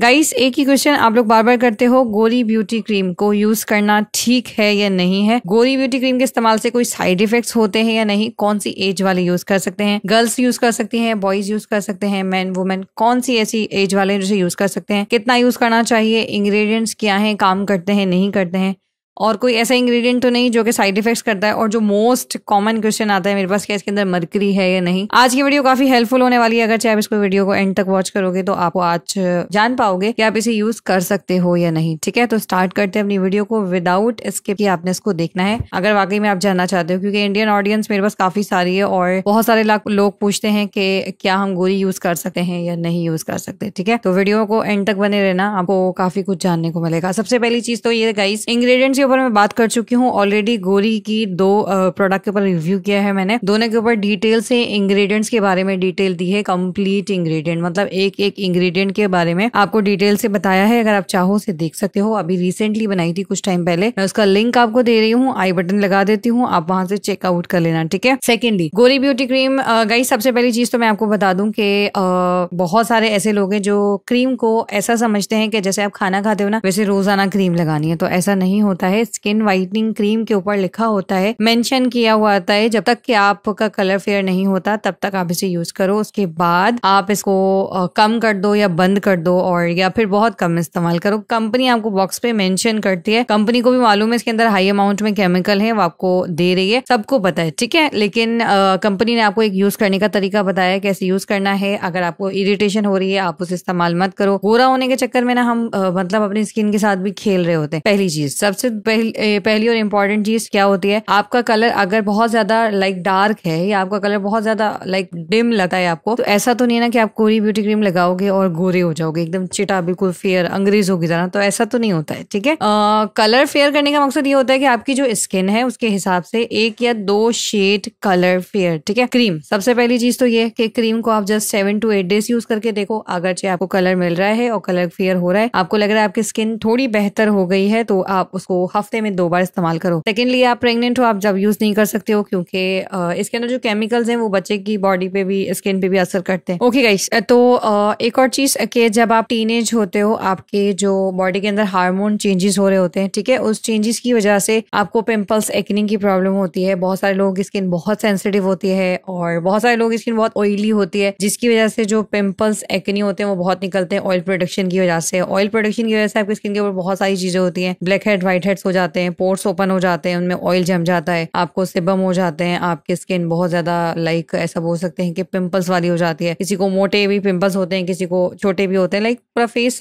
guys एक ही question आप लोग बार बार करते हो गोरी ब्यूटी क्रीम को यूज करना ठीक है या नहीं है गोरी ब्यूटी क्रीम के इस्तेमाल से कोई साइड इफेक्ट्स होते हैं या नहीं कौन सी एज वाले यूज कर सकते हैं गर्ल्स यूज कर सकती हैं बॉयज यूज कर सकते हैं मैन वुमेन कौन सी ऐसी एज वाले जिसे यूज कर सकते हैं कितना यूज करना चाहिए इंग्रेडिएंट्स क्या है काम करते हैं नहीं करते हैं और कोई ऐसा इंग्रेडिएंट तो नहीं जो कि साइड इफेक्ट्स करता है और जो मोस्ट कॉमन क्वेश्चन आता है मेरे पास क्या इसके अंदर मरकरी है या नहीं आज की वीडियो काफी हेल्पफुल होने वाली है अगर चाहे आप इसको वीडियो को एंड तक वॉच करोगे तो आप आज जान पाओगे कि आप इसे यूज कर सकते हो या नहीं ठीक है तो स्टार्ट करते हैं अपनी वीडियो को विदाउट स्किप किए आपने इसको देखना है अगर वाकई में आप जानना चाहते हो क्योंकि इंडियन ऑडियंस मेरे पास काफी सारी है और बहुत सारे लोग पूछते हैं कि क्या हम गोली यूज कर सकते हैं या नहीं यूज कर सकते ठीक है तो वीडियो को एंड तक बने रहना आपको काफी कुछ जानने को मिलेगा सबसे पहली चीज तो ये गाइस इंग्रेडिएंट्स के ऊपर मैं बात कर चुकी हूँ ऑलरेडी गोरी की दो प्रोडक्ट के ऊपर रिव्यू किया है मैंने दोनों के ऊपर डिटेल से इंग्रेडिएंट्स के बारे में डिटेल दी है कंप्लीट इंग्रेडिएंट मतलब एक एक इंग्रेडिएंट के बारे में आपको डिटेल से बताया है अगर आप चाहो से देख सकते हो अभी रिसेंटली बनाई थी कुछ टाइम पहले मैं उसका लिंक आपको दे रही हूँ आई बटन लगा देती हूँ आप वहां से चेकआउट कर लेना ठीक है सेकेंडली गोरी ब्यूटी क्रीम गई सबसे पहली चीज तो मैं आपको बता दूं कि बहुत सारे ऐसे लोग हैं जो क्रीम को ऐसा समझते हैं कि जैसे आप खाना खाते हो ना वैसे रोजाना क्रीम लगानी है तो ऐसा नहीं होता है स्किन वाइटनिंग क्रीम के ऊपर लिखा होता है मेंशन किया हुआ आता है जब तक कि आपका कलर फेयर नहीं होता तब तक आप इसे यूज करो उसके बाद आप इसको कम कर दो या बंद कर दो और या फिर बहुत कम इस्तेमाल करो कंपनी आपको बॉक्स पे मेंशन करती है कंपनी को भी मालूम है इसके अंदर हाई अमाउंट में केमिकल है वो आपको दे रही है सबको पता है ठीक है लेकिन कंपनी ने आपको एक यूज करने का तरीका बताया कैसे यूज करना है अगर आपको इरिटेशन हो रही है आप उसे इस्तेमाल मत करो गोरा होने के चक्कर में ना हम आ, मतलब अपनी स्किन के साथ भी खेल रहे होते हैं पहली चीज सबसे पहली, पहली और इम्पॉर्टेंट चीज क्या होती है आपका कलर अगर बहुत ज्यादा लाइक डार्क है या आपका कलर बहुत ज्यादा लाइक डिम लगता है आपको तो ऐसा तो नहीं है ना कि आप कोरी ब्यूटी क्रीम लगाओगे और गोरे हो जाओगे एकदम चिटा बिल्कुल फेयर अंग्रेजों की तरह तो ऐसा तो नहीं होता है ठीक है कलर फेयर करने का मकसद ये होता है कि आपकी जो स्किन है उसके हिसाब से एक या दो शेड कलर फेयर ठीक है क्रीम सबसे पहली चीज तो ये कि क्रीम को आप just seven two eight days use करके देखो अगर चाहे आपको कलर मिल रहा है और कलर फेयर हो रहा है आपको लग रहा है आपकी स्किन थोड़ी बेहतर हो गई है तो आप उसको हफ्ते में दो बार इस्तेमाल करो सेकेंडली आप प्रेगनेंट हो आप जब यूज नहीं कर सकते हो क्योंकि इसके अंदर जो केमिकल्स हैं वो बच्चे की बॉडी पे भी स्किन पे भी असर करते हैं ओके गाइस तो एक और चीज के जब आप टीन होते हो आपके जो बॉडी के अंदर हार्मोन चेंजेस हो रहे होते हैं ठीक है उस चेंजेस की वजह से आपको पिम्पल्स एक्निंग की प्रॉब्लम होती है बहुत सारे लोगों की स्किन बहुत सेंसिटिव होती है और बहुत सारे लोगों की स्किन बहुत ऑयली होती है जिसकी वजह से जो पिम्पल्स एक्नी होते हैं वो बहुत निकलते हैं ऑयल प्रोडक्शन की वजह से ऑयल प्रोडक्शन की वजह से आपकी स्किन के ऊपर बहुत सारी चीजें होती है ब्लैक हेड व्हाइट हेड हो जाते हैं पोर्ट्स ओपन हो जाते हैं उनमें ऑयल जम जाता है आपको सिबम हो जाते हैं आपकी स्किन बहुत ज्यादा लाइक ऐसा बोल सकते हैं कि पिंपल्स वाली हो जाती है किसी को मोटे भी पिंपल्स होते हैं किसी को छोटे भी होते हैं लाइक पूरा फेस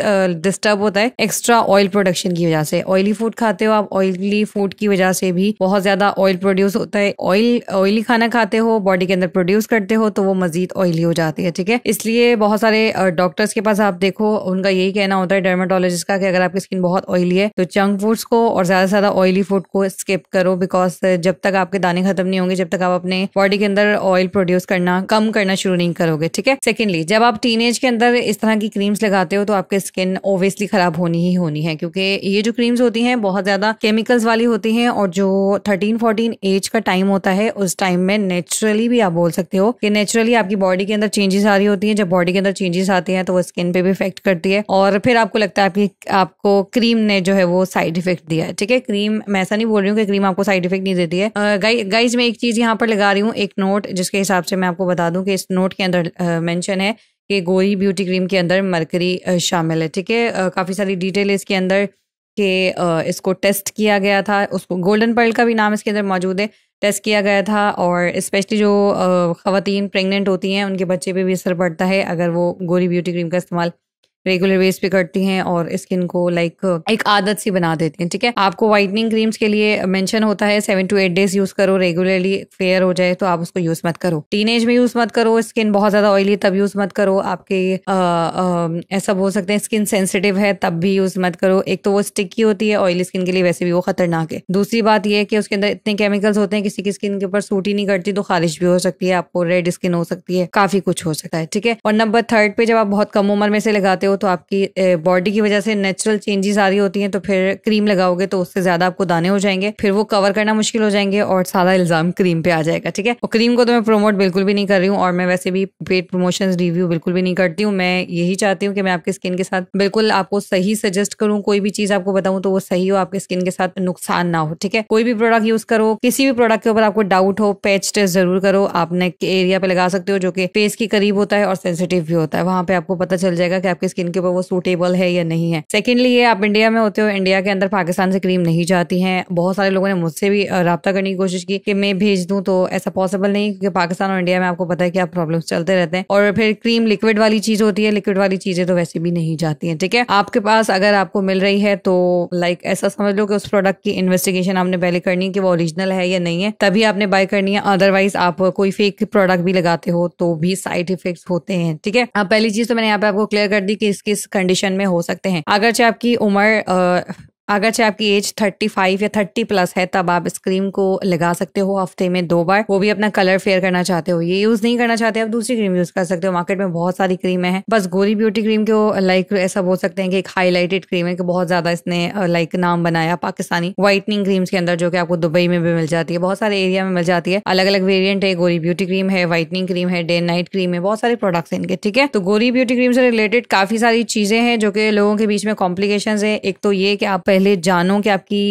डिस्टर्ब होता है एक्स्ट्रा ऑयल प्रोडक्शन की वजह से ऑयली फूड खाते हो आप ऑयली फूड की वजह से भी बहुत ज्यादा ऑयल प्रोड्यूस होता है ऑयल ऑयली खाना खाते हो बॉडी के अंदर प्रोड्यूस करते हो तो वो मजीद ऑयली हो जाती है ठीक है इसलिए बहुत सारे डॉक्टर्स के पास आप देखो उनका यही कहना होता है डर्माटोलॉजिस्ट का कि अगर आपकी स्किन बहुत ऑयली है तो जंक फूड्स को और ज़्यादा से ज़्यादा ऑयली फूड को स्किप करो बिकॉज जब तक आपके दाने खत्म नहीं होंगे जब तक आप अपने बॉडी के अंदर ऑयल प्रोड्यूस करना कम करना शुरू नहीं करोगे ठीक है सेकेंडली जब आप टीन के अंदर इस तरह की क्रीम्स लगाते हो तो आपकी स्किन ऑब्वियसली खराब होनी ही होनी है क्योंकि ये जो क्रीम्स होती हैं बहुत ज़्यादा केमिकल्स वाली होती हैं और जो थर्टीन फोर्टीन एज का टाइम होता है उस टाइम में नेचुरली भी आप बोल सकते हो कि नेचुरली आपकी बॉडी के अंदर चेंजेस आ रही होती है जब बॉडी के अंदर चेंजेस आते हैं तो वो स्किन पे भी इफेक्ट करती है और फिर आपको लगता है आपकी आपको क्रीम ने जो है वो साइड इफेक्ट दिया है ठीक है क्रीम मैं ऐसा नहीं बोल रही हूँ कि क्रीम आपको साइड इफेक्ट नहीं देती है गाइज मैं एक चीज़ यहाँ पर लगा रही हूँ एक नोट जिसके हिसाब से मैं आपको बता दूँ कि इस नोट के अंदर मैंशन है कि गोरी ब्यूटी क्रीम के अंदर मरकरी शामिल है ठीक है काफ़ी सारी डिटेल है इसके अंदर कि इसको टेस्ट किया गया था उसको गोल्डन पर्ल का भी नाम इसके अंदर मौजूद है टेस्ट किया गया था और स्पेशली जो ख़वान प्रेगनेंट होती हैं उनके बच्चे पे भी असर पड़ता है अगर वो गोरी ब्यूटी क्रीम का इस्तेमाल रेगुलर बेस पे करती हैं और स्किन को लाइक एक आदत सी बना देती हैं ठीक है आपको वाइटनिंग क्रीम्स के लिए मेंशन होता है seven two eight days use करो रेगुलरली फेयर हो जाए तो आप उसको यूज मत करो टीनेज में यूज मत करो स्किन बहुत ज्यादा ऑयली तब यूज मत करो आपके ऐसा बोल सकते हैं स्किन सेंसिटिव है तब भी यूज मत करो एक तो वो स्टिकी होती है ऑयली स्किन के लिए वैसे भी वो खतरनाक है दूसरी बात यह है कि उसके अंदर इतने केमिकल्स होते हैं किसी की स्किन के ऊपर सूट ही नहीं करती तो खारिश भी हो सकती है आपको रेड स्किन हो सकती है काफी कुछ हो सकता है ठीक है और नंबर थर्ड पे जब आप बहुत कम उम्र में से लगाते हो हो तो आपकी बॉडी की वजह से नेचुरल चेंजेस आ रही होती हैं तो फिर क्रीम लगाओगे तो उससे ज्यादा आपको दाने हो जाएंगे फिर वो कवर करना मुश्किल हो जाएंगे और सारा इल्जाम क्रीम पे आ जाएगा ठीक है और क्रीम को तो मैं प्रमोट बिल्कुल भी नहीं कर रही हूँ और मैं वैसे भी पेट प्रमोशन रिव्यू बिल्कुल भी नहीं करती हूँ मैं यही चाहती हूँ कि मैं आपकी स्किन के साथ बिल्कुल आपको सही सजेस्ट करूँ कोई भी चीज आपको बताऊँ तो वो सही हो आपकी स्किन के साथ नुकसान ना हो ठीक है कोई भी प्रोडक्ट यूज करो किसी भी प्रोडक्ट के ऊपर आपको डाउट हो पैच टेस्ट जरूर करो आप नेक एरिया पे लगा सकते हो जो कि फेस के करीब होता है और सेंसिटिव भी होता है वहां पे आपको पता चल जाएगा कि आपकी स्किन स्किन के ऊपर वो सूटेबल है या नहीं है सेकेंडली ये आप इंडिया में होते हो इंडिया के अंदर पाकिस्तान से क्रीम नहीं जाती है बहुत सारे लोगों ने मुझसे भी रब्ता करने की कोशिश की कि मैं भेज दूँ तो ऐसा पॉसिबल नहीं क्योंकि पाकिस्तान और इंडिया में आपको पता है कि आप प्रॉब्लम चलते रहते हैं और फिर क्रीम लिक्विड वाली चीज होती है लिक्विड वाली चीजें तो वैसे भी नहीं जाती है ठीक है आपके पास अगर आपको मिल रही है तो लाइक like, ऐसा समझ लो कि उस प्रोडक्ट की इन्वेस्टिगेशन आपने पहले करनी है कि वो ओरिजिनल है या नहीं है तभी आपने बाय करनी है अदरवाइज आप कोई फेक प्रोडक्ट भी लगाते हो तो भी साइड इफेक्ट होते हैं ठीक है पहली चीज तो मैंने यहाँ पे आपको क्लियर कर दी कि किस किस कंडीशन में हो सकते हैं अगर चाहे आपकी उम्र अगर चाहे आपकी एज थर्टी फाइव या थर्टी प्लस है तब आप इस क्रीम को लगा सकते हो हफ्ते में दो बार वो भी अपना कलर फेयर करना चाहते हो ये यूज नहीं करना चाहते आप दूसरी क्रीम यूज कर सकते हो मार्केट में बहुत सारी क्रीमें हैं बस गोरी ब्यूटी क्रीम को लाइक ऐसा बोल सकते हैं कि एक हाईलाइटेड क्रीम है कि बहुत ज्यादा इसने लाइक नाम बनाया पाकिस्तानी व्हाइटनिंग क्रीम्स के अंदर जो कि आपको दुबई में भी मिल जाती है बहुत सारे एरिया में मिल जाती है अलग अलग वेरियंट है गोरी ब्यूटी क्रीम है व्हाइटनिंग क्रीम है डे नाइट क्रीम है बहुत सारे प्रोडक्ट्स हैं इनके ठीक है तो गोरी ब्यूटी क्रीम से रिलेटेड काफी सारी चीजें हैं जो कि लोगों के बीच में कॉम्प्लिकेशन है एक तो ये कि आप पहले जानो कि आपकी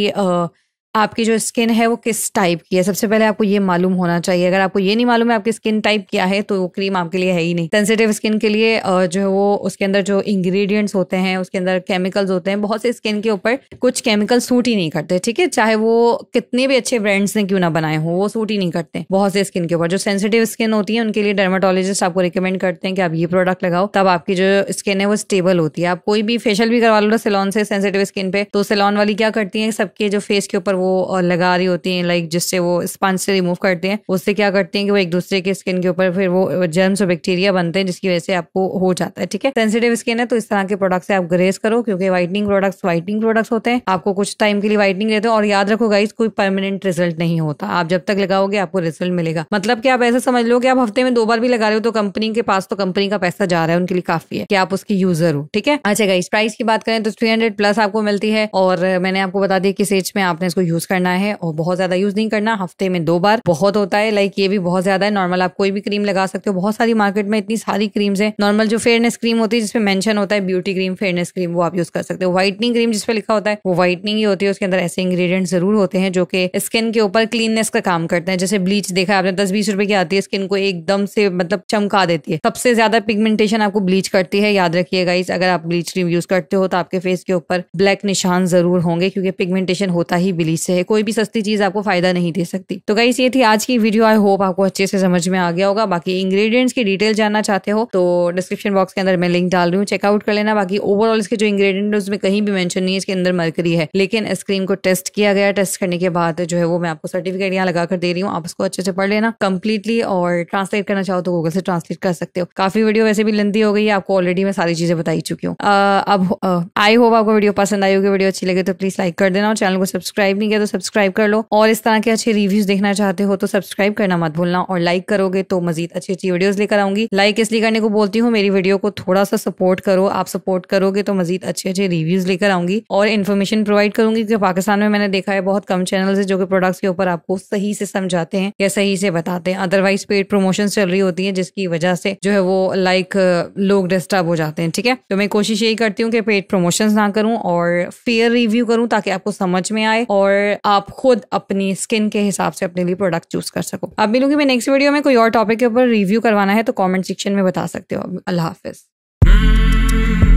आपकी जो स्किन है वो किस टाइप की है सबसे पहले आपको ये मालूम होना चाहिए अगर आपको ये नहीं मालूम है आपकी स्किन टाइप क्या है तो वो क्रीम आपके लिए है ही नहीं सेंसिटिव स्किन के लिए जो है वो उसके अंदर जो इंग्रेडिएंट्स होते हैं उसके अंदर केमिकल्स होते हैं बहुत से स्किन के ऊपर कुछ केमिकल सूट ही नहीं करते ठीक है चाहे वो कितने भी अच्छे ब्रांड्स ने क्यों ना बनाए हों वो सूट ही नहीं करते बहुत से स्किन के ऊपर जो सेंसिटिव स्किन होती है उनके लिए डर्माटोलॉजिस्ट आपको रिकमेंड करते हैं कि आप ये प्रोडक्ट लगाओ तब आपकी जो स्किन है वो स्टेबल होती है आप कोई भी फेशियल भी करवा लो सिलोन से सेंसिटिव स्किन पे तो सिलोन वाली क्या करती है सबके जो फेस के ऊपर वो लगा रही होती हैं लाइक जिससे वो स्पंज से रिमूव करते हैं उससे क्या करते हैं कि वो एक दूसरे के स्किन के ऊपर फिर वो जर्म्स और बैक्टीरिया बनते हैं जिसकी वजह से आपको हो जाता है ठीक है सेंसिटिव स्किन है तो इस तरह के प्रोडक्ट से आप ग्रेस करो क्योंकि व्हाइटनिंग प्रोडक्ट्स व्हाइटनिंग प्रोडक्ट्स होते हैं आपको कुछ टाइम के लिए व्हाइटनिंग रहते हैं और याद रखो गाइस कोई परमानेंट रिजल्ट नहीं होता आप जब तक लगाओगे आपको रिजल्ट मिलेगा मतलब कि आप ऐसा समझ लो कि आप हफ्ते में दो बार भी लगा रहे हो तो कंपनी के पास तो कंपनी का पैसा जा रहा है उनके लिए काफी है कि आप उसकी यूजर हो ठीक है अच्छा गाइस प्राइस की बात करें तो थ्री प्लस आपको मिलती है और मैंने आपको बता दिया किस एज में आपने इसको यूज करना है और बहुत ज्यादा यूज नहीं करना हफ्ते में दो बार बहुत होता है लाइक ये भी बहुत ज्यादा है नॉर्मल आप कोई भी क्रीम लगा सकते हो बहुत सारी मार्केट में इतनी सारी क्रीम्स है नॉर्मल जो फेयरनेस क्रीम होती है जिसमें मेंशन होता है ब्यूटी क्रीम फेयरनेस क्रीम वो आप यूज कर सकते हो व्हाइटनिंग क्रीम जिसपे लिखा होता है वो व्हाइटनिंग ही होती है उसके अंदर ऐसे इंग्रीडियंट जरूर होते हैं जो कि स्किन के ऊपर क्लीननेस का काम करते हैं जैसे ब्लीच देखा आपने दस बीस रुपए की आती है स्किन को एकदम से मतलब चमका देती है सबसे ज्यादा पिगमेंटेशन आपको ब्लीच करती है याद रखिएगा इस अगर आप ब्लीच क्रीम यूज करते हो तो आपके फेस के ऊपर ब्लैक निशान जरूर होंगे क्योंकि पिगमेंटेशन होता ही ब्लीच से कोई भी सस्ती चीज आपको फायदा नहीं दे सकती तो गाइस ये थी आज की वीडियो आई होप आपको अच्छे से समझ में आ गया होगा बाकी इंग्रेडिएंट्स की डिटेल जानना चाहते हो तो डिस्क्रिप्शन बॉक्स के अंदर मैं लिंक डाल रही हूँ चेकआउट कर लेना बाकी ओवरऑल इसके जो इंग्रेडिएंट है उसमें कहीं भी मेंशन नहीं है इसके अंदर मरकरी है लेकिन इस क्रीम को टेस्ट किया गया टेस्ट करने के बाद जो है वो मैं आपको सर्टिफिकेट यहाँ लगाकर दे रही हूँ आप उसको अच्छे से पढ़ लेना कंप्लीटली और ट्रांसलेट करना चाहो तो गूगल से ट्रांसलेट कर सकते हो काफी वीडियो वैसे भी लंदी हो गई है आपको ऑलरेडी मैं सारी चीजें बताई चुकी हूँ अब आई होप आपको वीडियो पसंद आई होगी वीडियो अच्छी लगे तो प्लीज लाइक कर देना और चैनल को सब्सक्राइब नहीं किया तो सब्सक्राइब कर लो और इस तरह के अच्छे रिव्यूज देखना चाहते हो तो सब्सक्राइब करना मत भूलना और लाइक करोगे तो मजीद अच्छी अच्छी वीडियोज लेकर आऊंगी लाइक इसलिए करने को बोलती हूँ मेरी वीडियो को थोड़ा सा सपोर्ट करो आप सपोर्ट करोगे तो मजीद अच्छे अच्छे रिव्यूज लेकर आऊंगी और इन्फॉर्मेशन प्रोवाइड करूंगी क्योंकि पाकिस्तान में मैंने देखा है बहुत कम चैनल है जो कि प्रोडक्ट्स के ऊपर आपको सही से समझाते हैं या सही से बताते हैं अदरवाइज पेड प्रमोशन चल रही होती है जिसकी वजह से जो है वो लाइक लोग डिस्टर्ब हो जाते हैं ठीक है तो मैं कोशिश यही करती हूँ कि पेड प्रमोशन ना करूँ और फेयर रिव्यू करूँ ताकि आपको समझ में आए और और आप खुद अपनी स्किन के हिसाब से अपने लिए प्रोडक्ट चूज कर सको अब मिलूंगी मैं नेक्स्ट वीडियो में कोई और टॉपिक के ऊपर रिव्यू करवाना है तो कॉमेंट सेक्शन में बता सकते हो अल्लाह हाफिज